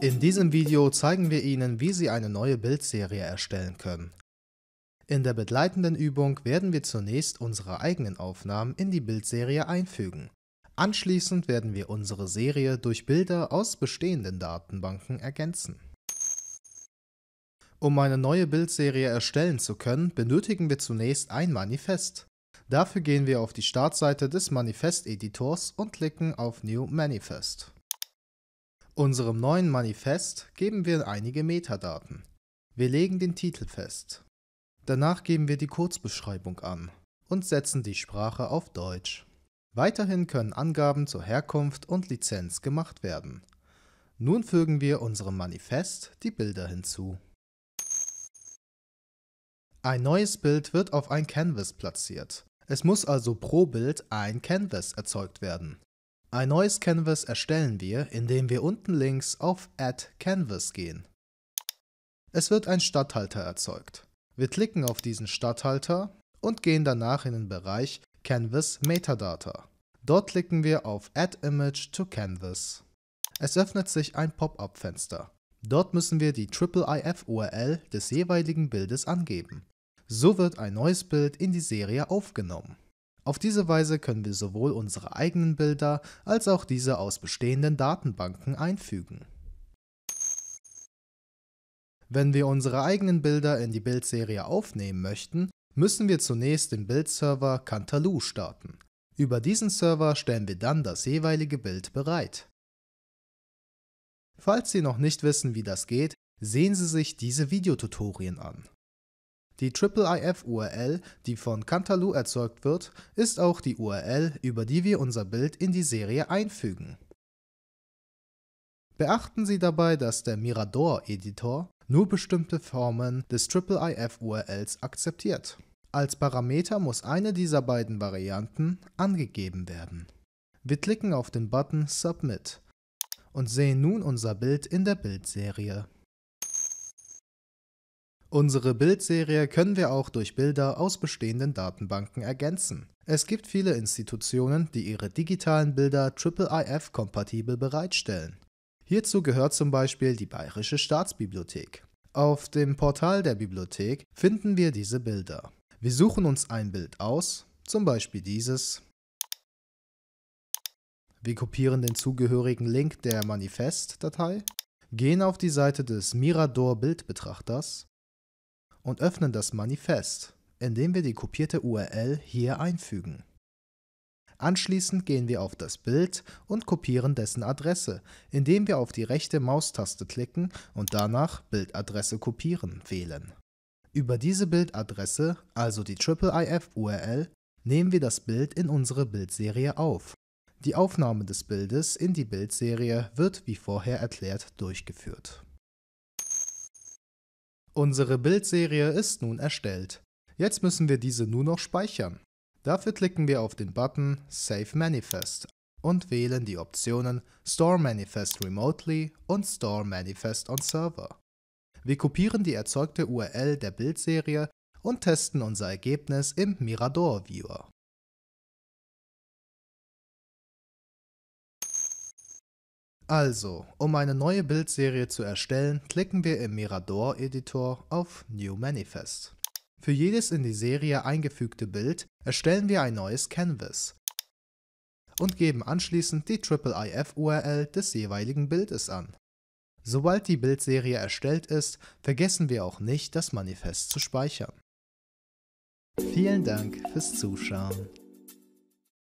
In diesem Video zeigen wir Ihnen, wie Sie eine neue Bildserie erstellen können. In der begleitenden Übung werden wir zunächst unsere eigenen Aufnahmen in die Bildserie einfügen. Anschließend werden wir unsere Serie durch Bilder aus bestehenden Datenbanken ergänzen. Um eine neue Bildserie erstellen zu können, benötigen wir zunächst ein Manifest. Dafür gehen wir auf die Startseite des Manifest-Editors und klicken auf New Manifest. Unserem neuen Manifest geben wir einige Metadaten. Wir legen den Titel fest. Danach geben wir die Kurzbeschreibung an und setzen die Sprache auf Deutsch. Weiterhin können Angaben zur Herkunft und Lizenz gemacht werden. Nun fügen wir unserem Manifest die Bilder hinzu. Ein neues Bild wird auf ein Canvas platziert. Es muss also pro Bild ein Canvas erzeugt werden. Ein neues Canvas erstellen wir, indem wir unten links auf Add Canvas gehen. Es wird ein Statthalter erzeugt. Wir klicken auf diesen Statthalter und gehen danach in den Bereich Canvas Metadata. Dort klicken wir auf Add Image to Canvas. Es öffnet sich ein Pop-up-Fenster. Dort müssen wir die IIIF-URL des jeweiligen Bildes angeben. So wird ein neues Bild in die Serie aufgenommen. Auf diese Weise können wir sowohl unsere eigenen Bilder als auch diese aus bestehenden Datenbanken einfügen. Wenn wir unsere eigenen Bilder in die Bildserie aufnehmen möchten, müssen wir zunächst den Bildserver Cantaloo starten. Über diesen Server stellen wir dann das jeweilige Bild bereit. Falls Sie noch nicht wissen, wie das geht, sehen Sie sich diese Videotutorien an. Die IIIF-URL, die von Cantalu erzeugt wird, ist auch die URL, über die wir unser Bild in die Serie einfügen. Beachten Sie dabei, dass der Mirador-Editor nur bestimmte Formen des IIIF-URLs akzeptiert. Als Parameter muss eine dieser beiden Varianten angegeben werden. Wir klicken auf den Button Submit und sehen nun unser Bild in der Bildserie. Unsere Bildserie können wir auch durch Bilder aus bestehenden Datenbanken ergänzen. Es gibt viele Institutionen, die ihre digitalen Bilder IIIF-kompatibel bereitstellen. Hierzu gehört zum Beispiel die Bayerische Staatsbibliothek. Auf dem Portal der Bibliothek finden wir diese Bilder. Wir suchen uns ein Bild aus, zum Beispiel dieses. Wir kopieren den zugehörigen Link der Manifest-Datei, gehen auf die Seite des Mirador Bildbetrachters und öffnen das Manifest, indem wir die kopierte URL hier einfügen. Anschließend gehen wir auf das Bild und kopieren dessen Adresse, indem wir auf die rechte Maustaste klicken und danach Bildadresse kopieren wählen. Über diese Bildadresse, also die IIIF-URL, nehmen wir das Bild in unsere Bildserie auf. Die Aufnahme des Bildes in die Bildserie wird wie vorher erklärt durchgeführt. Unsere Bildserie ist nun erstellt. Jetzt müssen wir diese nur noch speichern. Dafür klicken wir auf den Button Save Manifest und wählen die Optionen Store Manifest Remotely und Store Manifest on Server. Wir kopieren die erzeugte URL der Bildserie und testen unser Ergebnis im Mirador Viewer. Also, um eine neue Bildserie zu erstellen, klicken wir im Mirador Editor auf New Manifest. Für jedes in die Serie eingefügte Bild erstellen wir ein neues Canvas und geben anschließend die IIIF-URL des jeweiligen Bildes an. Sobald die Bildserie erstellt ist, vergessen wir auch nicht, das Manifest zu speichern. Vielen Dank fürs Zuschauen.